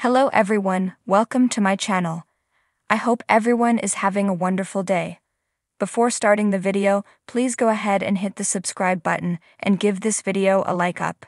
Hello everyone, welcome to my channel. I hope everyone is having a wonderful day. Before starting the video, please go ahead and hit the subscribe button and give this video a like up.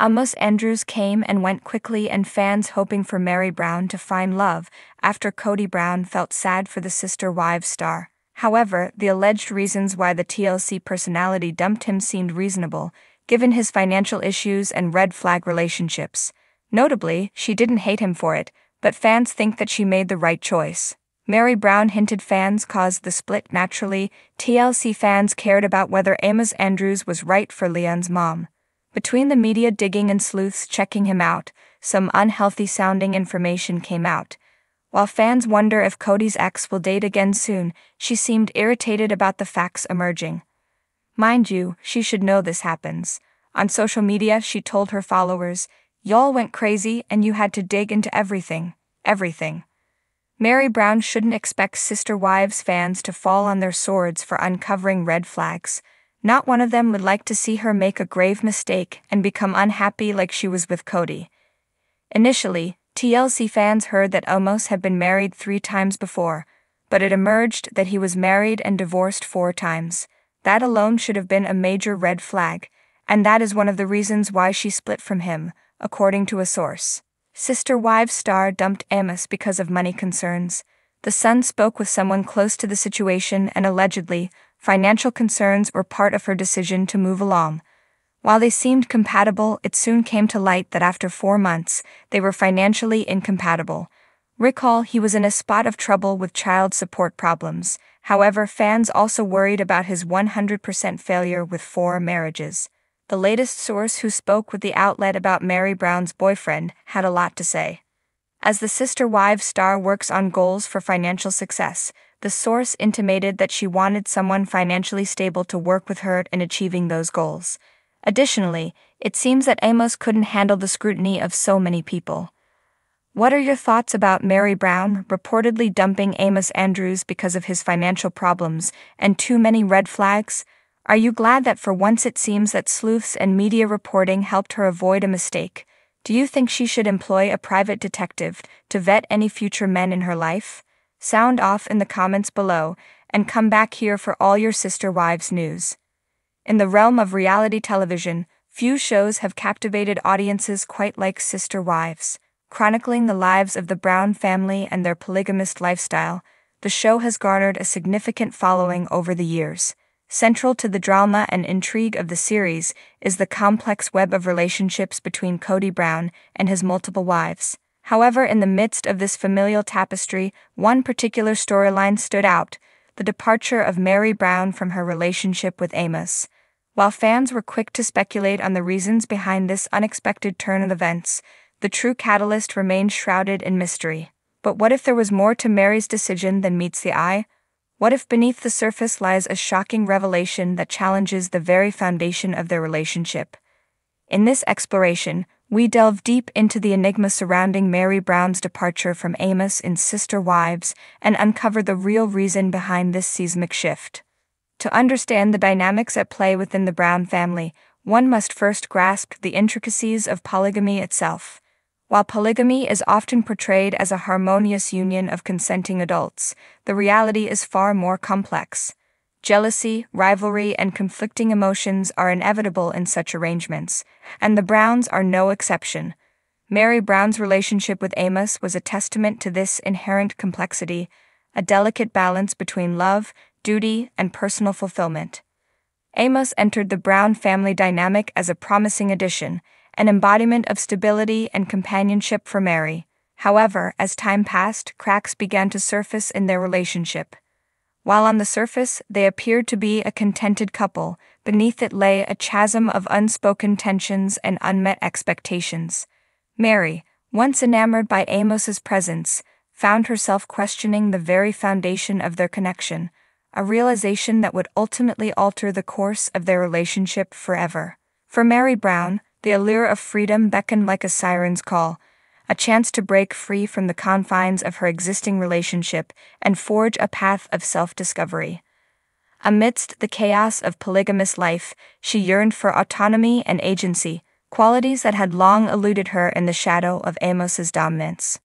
Amos Andrews came and went quickly and fans hoping for Mary Brown to find love after Cody Brown felt sad for the sister wives star. However, the alleged reasons why the TLC personality dumped him seemed reasonable, given his financial issues and red flag relationships. Notably, she didn't hate him for it, but fans think that she made the right choice. Mary Brown hinted fans caused the split naturally, TLC fans cared about whether Amos Andrews was right for Leon's mom. Between the media digging and sleuths checking him out, some unhealthy sounding information came out. While fans wonder if Cody's ex will date again soon, she seemed irritated about the facts emerging. Mind you, she should know this happens. On social media, she told her followers, Y'all went crazy and you had to dig into everything, everything. Mary Brown shouldn't expect Sister Wives fans to fall on their swords for uncovering red flags. Not one of them would like to see her make a grave mistake and become unhappy like she was with Cody. Initially, TLC fans heard that Omos had been married three times before, but it emerged that he was married and divorced four times. That alone should have been a major red flag, and that is one of the reasons why she split from him according to a source. Sister Wives star dumped Amos because of money concerns. The son spoke with someone close to the situation and allegedly, financial concerns were part of her decision to move along. While they seemed compatible, it soon came to light that after four months, they were financially incompatible. Recall he was in a spot of trouble with child support problems, however, fans also worried about his 100% failure with four marriages. The latest source who spoke with the outlet about Mary Brown's boyfriend had a lot to say. As the Sister Wives star works on goals for financial success, the source intimated that she wanted someone financially stable to work with her in achieving those goals. Additionally, it seems that Amos couldn't handle the scrutiny of so many people. What are your thoughts about Mary Brown reportedly dumping Amos Andrews because of his financial problems and too many red flags? Are you glad that for once it seems that sleuths and media reporting helped her avoid a mistake? Do you think she should employ a private detective to vet any future men in her life? Sound off in the comments below and come back here for all your sister wives news. In the realm of reality television, few shows have captivated audiences quite like Sister Wives. Chronicling the lives of the Brown family and their polygamist lifestyle, the show has garnered a significant following over the years. Central to the drama and intrigue of the series is the complex web of relationships between Cody Brown and his multiple wives. However, in the midst of this familial tapestry, one particular storyline stood out the departure of Mary Brown from her relationship with Amos. While fans were quick to speculate on the reasons behind this unexpected turn of events, the true catalyst remained shrouded in mystery. But what if there was more to Mary's decision than meets the eye? What if beneath the surface lies a shocking revelation that challenges the very foundation of their relationship? In this exploration, we delve deep into the enigma surrounding Mary Brown's departure from Amos in Sister Wives and uncover the real reason behind this seismic shift. To understand the dynamics at play within the Brown family, one must first grasp the intricacies of polygamy itself. While polygamy is often portrayed as a harmonious union of consenting adults, the reality is far more complex. Jealousy, rivalry, and conflicting emotions are inevitable in such arrangements, and the Browns are no exception. Mary Brown's relationship with Amos was a testament to this inherent complexity, a delicate balance between love, duty, and personal fulfillment. Amos entered the Brown family dynamic as a promising addition, an embodiment of stability and companionship for Mary. However, as time passed, cracks began to surface in their relationship. While on the surface, they appeared to be a contented couple, beneath it lay a chasm of unspoken tensions and unmet expectations. Mary, once enamored by Amos's presence, found herself questioning the very foundation of their connection, a realization that would ultimately alter the course of their relationship forever. For Mary Brown, the allure of freedom beckoned like a siren's call, a chance to break free from the confines of her existing relationship and forge a path of self discovery. Amidst the chaos of polygamous life, she yearned for autonomy and agency, qualities that had long eluded her in the shadow of Amos's dominance.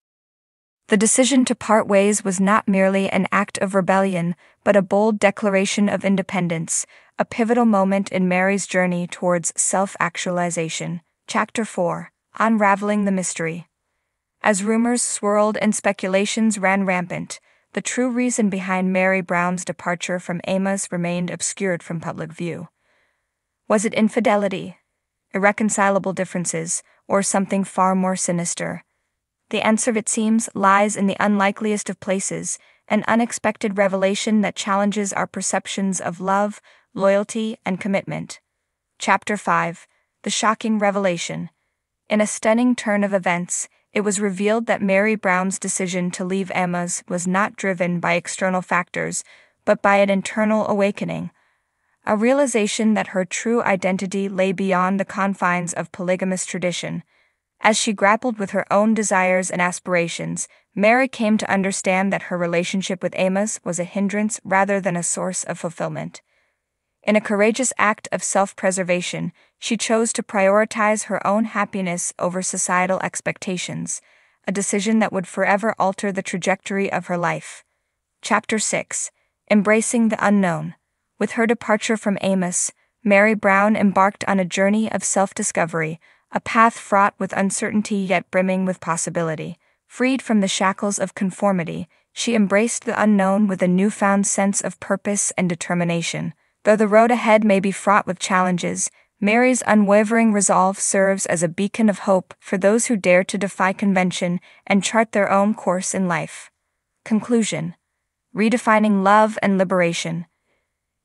The decision to part ways was not merely an act of rebellion, but a bold declaration of independence, a pivotal moment in Mary's journey towards self actualization. Chapter 4 Unraveling the Mystery. As rumors swirled and speculations ran rampant, the true reason behind Mary Brown's departure from Amos remained obscured from public view. Was it infidelity, irreconcilable differences, or something far more sinister? The answer, it seems, lies in the unlikeliest of places an unexpected revelation that challenges our perceptions of love, loyalty, and commitment. Chapter 5 The Shocking Revelation. In a stunning turn of events, it was revealed that Mary Brown's decision to leave Emma's was not driven by external factors, but by an internal awakening. A realization that her true identity lay beyond the confines of polygamous tradition as she grappled with her own desires and aspirations, Mary came to understand that her relationship with Amos was a hindrance rather than a source of fulfillment. In a courageous act of self preservation, she chose to prioritize her own happiness over societal expectations, a decision that would forever alter the trajectory of her life. Chapter 6 Embracing the Unknown. With her departure from Amos, Mary Brown embarked on a journey of self discovery, a path fraught with uncertainty yet brimming with possibility. Freed from the shackles of conformity, she embraced the unknown with a newfound sense of purpose and determination. Though the road ahead may be fraught with challenges, Mary's unwavering resolve serves as a beacon of hope for those who dare to defy convention and chart their own course in life. Conclusion Redefining Love and Liberation.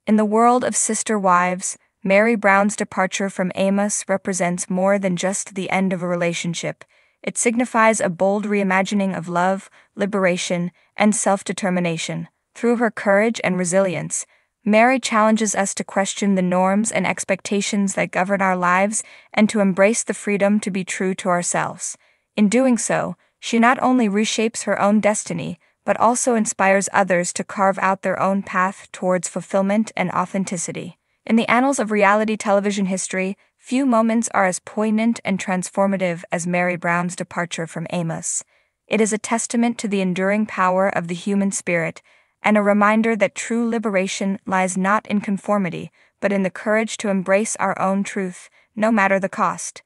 In the world of sister wives, Mary Brown's departure from Amos represents more than just the end of a relationship. It signifies a bold reimagining of love, liberation, and self determination. Through her courage and resilience, Mary challenges us to question the norms and expectations that govern our lives and to embrace the freedom to be true to ourselves. In doing so, she not only reshapes her own destiny, but also inspires others to carve out their own path towards fulfillment and authenticity. In the annals of reality television history, few moments are as poignant and transformative as Mary Brown's departure from Amos. It is a testament to the enduring power of the human spirit and a reminder that true liberation lies not in conformity, but in the courage to embrace our own truth, no matter the cost.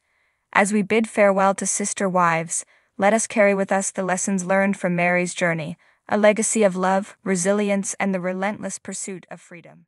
As we bid farewell to sister wives, let us carry with us the lessons learned from Mary's journey, a legacy of love, resilience, and the relentless pursuit of freedom.